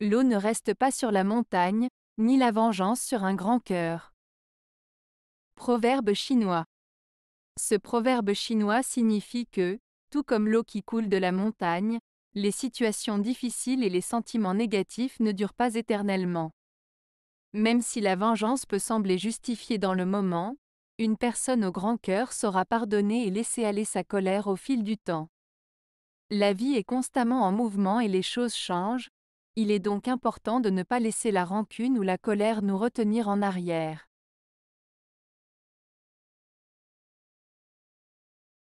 L'eau ne reste pas sur la montagne, ni la vengeance sur un grand cœur. Proverbe chinois. Ce proverbe chinois signifie que, tout comme l'eau qui coule de la montagne, les situations difficiles et les sentiments négatifs ne durent pas éternellement. Même si la vengeance peut sembler justifiée dans le moment, une personne au grand cœur saura pardonner et laisser aller sa colère au fil du temps. La vie est constamment en mouvement et les choses changent, il est donc important de ne pas laisser la rancune ou la colère nous retenir en arrière.